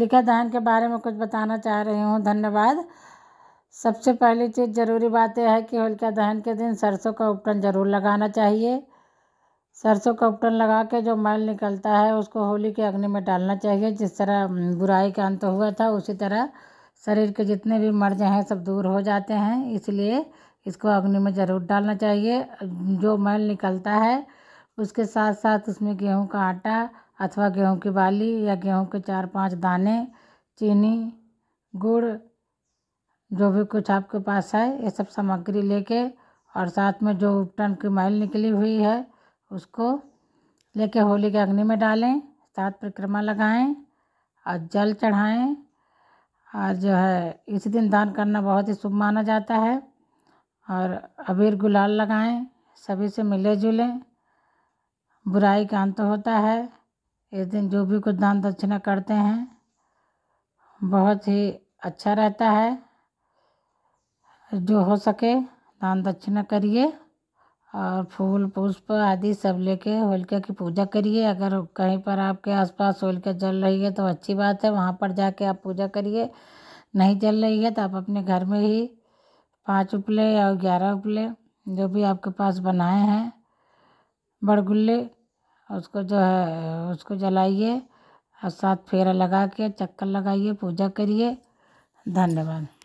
लिखा दान के बारे में कुछ बताना चाह रही हूँ धन्यवाद सबसे पहली चीज़ ज़रूरी बात यह है कि होलिका दहन के दिन सरसों का उपटन ज़रूर लगाना चाहिए सरसों का उपटन लगा के जो मल निकलता है उसको होली के अग्नि में डालना चाहिए जिस तरह बुराई का अंत हुआ था उसी तरह शरीर के जितने भी मर्ज हैं सब दूर हो जाते हैं इसलिए इसको अग्नि में ज़रूर डालना चाहिए जो मल निकलता है उसके साथ साथ उसमें गेहूँ का आटा अथवा गेहूँ की बाली या गेहूँ के चार पाँच दाने चीनी गुड़ जो भी कुछ आपके पास है ये सब सामग्री लेके और साथ में जो उपटन की मैल निकली हुई है उसको लेके होली के अग्नि में डालें सात परिक्रमा लगाएं और जल चढ़ाएं और जो है इस दिन दान करना बहुत ही शुभ माना जाता है और अबीर गुलाल लगाएं सभी से मिले जुलें बुराई का अंत होता है इस दिन जो भी कुछ दान दक्षिणा करते हैं बहुत ही अच्छा रहता है जो हो सके दान दक्षिणा करिए और फूल पुष्प आदि सब लेके होलिका की पूजा करिए अगर कहीं पर आपके आसपास होलिका जल रही है तो अच्छी बात है वहाँ पर जाके आप पूजा करिए नहीं जल रही है तो आप अपने घर में ही पाँच उपले या ग्यारह उपले जो भी आपके पास बनाए हैं बड़गुल्ले उसको जो है उसको जलाइए और सात फेरा लगा के चक्कर लगाइए पूजा करिए धन्यवाद